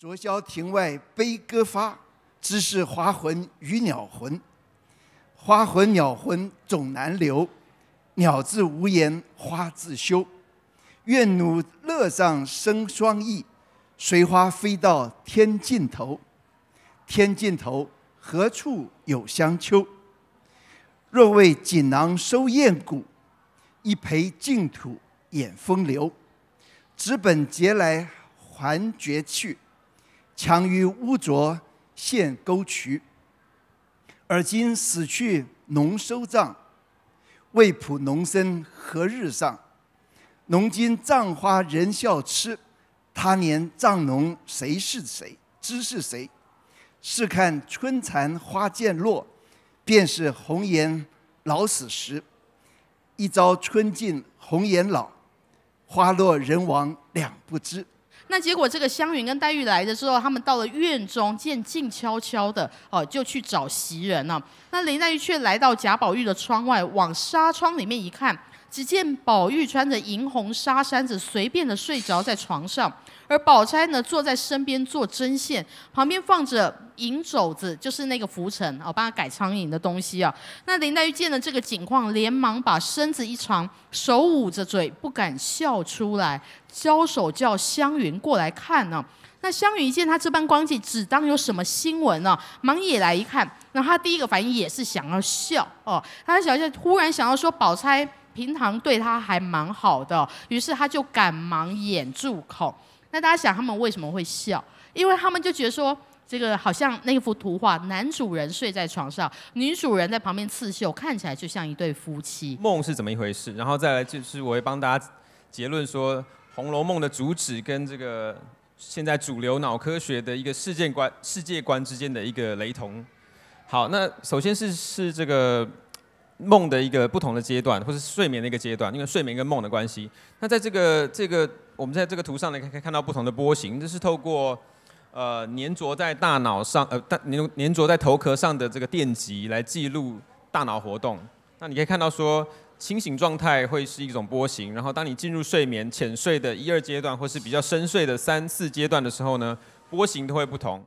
昨宵庭外悲歌发，知是花魂与鸟魂。花魂鸟魂总难留，鸟自无言花自羞。愿努乐上生双翼，随花飞到天尽头。天尽头，何处有香丘？若为锦囊收艳骨，一赔净土掩风流。直本结来还绝去。强于污浊陷沟渠，而今死去农收葬，未卜农身何日上？农今葬花人笑痴，他年葬农谁是谁？知是谁？试看春残花渐落，便是红颜老死时。一朝春尽红颜老，花落人亡两不知。那结果，这个湘云跟黛玉来的时候，他们到了院中，见静悄悄的，哦，就去找袭人了。那林黛玉却来到贾宝玉的窗外，往纱窗里面一看。只见宝玉穿着银红纱衫子，随便的睡着在床上，而宝钗呢，坐在身边做针线，旁边放着银肘子，就是那个拂尘哦，帮他改苍蝇的东西啊。那林黛玉见了这个景况，连忙把身子一长，手捂着嘴，不敢笑出来，招手叫湘云过来看呢。那湘云一见他这般光景，只当有什么新闻呢，忙也来一看，那他第一个反应也是想要笑哦，他想要突然想要说宝钗。平常对他还蛮好的，于是他就赶忙掩住口。那大家想，他们为什么会笑？因为他们就觉得说，这个好像那幅图画，男主人睡在床上，女主人在旁边刺绣，看起来就像一对夫妻。梦是怎么一回事？然后再来就是我会帮大家结论说，《红楼梦》的主旨跟这个现在主流脑科学的一个世界观、世界观之间的一个雷同。好，那首先是是这个。梦的一个不同的阶段，或是睡眠的一个阶段，因为睡眠跟梦的关系。那在这个这个，我们在这个图上呢，可以看到不同的波形。这是透过，呃，粘着在大脑上，呃，粘粘着在头壳上的这个电极来记录大脑活动。那你可以看到说，清醒状态会是一种波形，然后当你进入睡眠、浅睡的一二阶段，或是比较深睡的三四阶段的时候呢，波形都会不同。